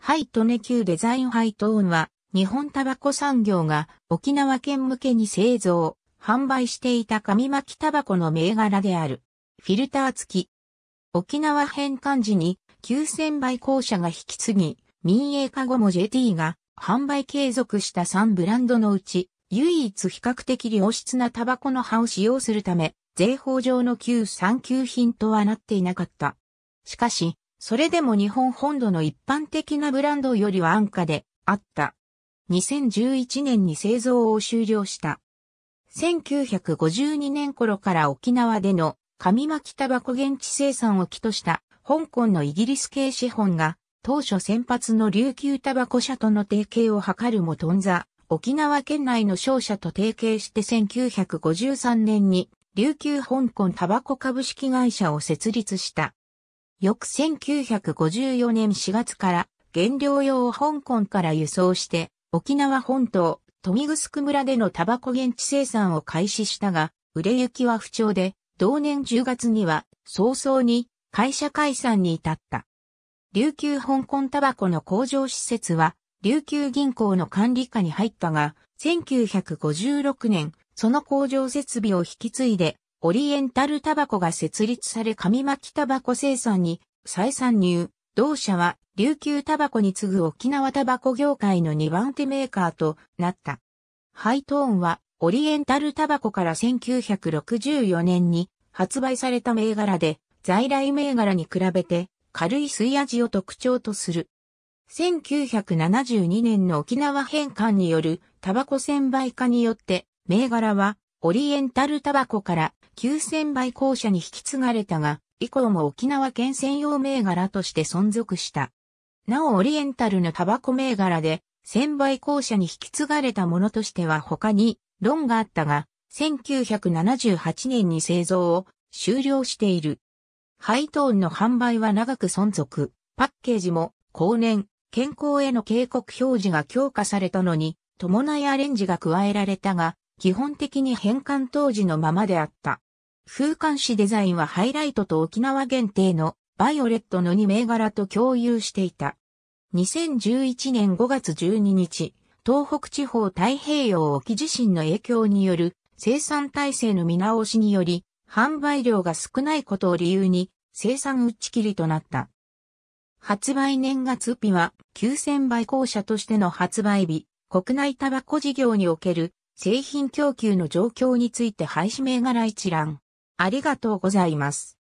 ハイトネ級デザインハイトーンは、日本タバコ産業が沖縄県向けに製造、販売していた紙巻きタバコの銘柄である。フィルター付き。沖縄返還時に9000倍校舎が引き継ぎ、民営化後も JT が販売継続した3ブランドのうち、唯一比較的良質なタバコの葉を使用するため、税法上の旧産級品とはなっていなかった。しかし、それでも日本本土の一般的なブランドよりは安価であった。2011年に製造を終了した。1952年頃から沖縄での紙巻きタバコ現地生産を起とした香港のイギリス系資本が当初先発の琉球タバコ社との提携を図るもとんざ、沖縄県内の商社と提携して1953年に琉球香港タバコ株式会社を設立した。翌1954年4月から原料用を香港から輸送して沖縄本島、富見城村でのタバコ現地生産を開始したが、売れ行きは不調で、同年10月には早々に会社解散に至った。琉球香港タバコの工場施設は琉球銀行の管理下に入ったが、1956年、その工場設備を引き継いでオリエンタルタバコが設立され紙巻きタバコ生産に再参入。同社は琉球タバコに次ぐ沖縄タバコ業界の2番手メーカーとなった。ハイトーンはオリエンタルタバコから1964年に発売された銘柄で在来銘柄に比べて軽い水味を特徴とする。1972年の沖縄返還によるタバコ専売化によって銘柄はオリエンタルタバコから9000倍公社に引き継がれたが、以降も沖縄県専用銘柄として存続した。なおオリエンタルのタバコ銘柄で、1000倍公社に引き継がれたものとしては他に論があったが、1978年に製造を終了している。ハイトーンの販売は長く存続。パッケージも後年、健康への警告表示が強化されたのに、伴いアレンジが加えられたが、基本的に返還当時のままであった。風刊紙デザインはハイライトと沖縄限定のバイオレットの2銘柄と共有していた。2011年5月12日、東北地方太平洋沖地震の影響による生産体制の見直しにより、販売量が少ないことを理由に生産打ち切りとなった。発売年月日は9000倍公社としての発売日、国内タバコ事業における製品供給の状況について廃止銘柄一覧。ありがとうございます。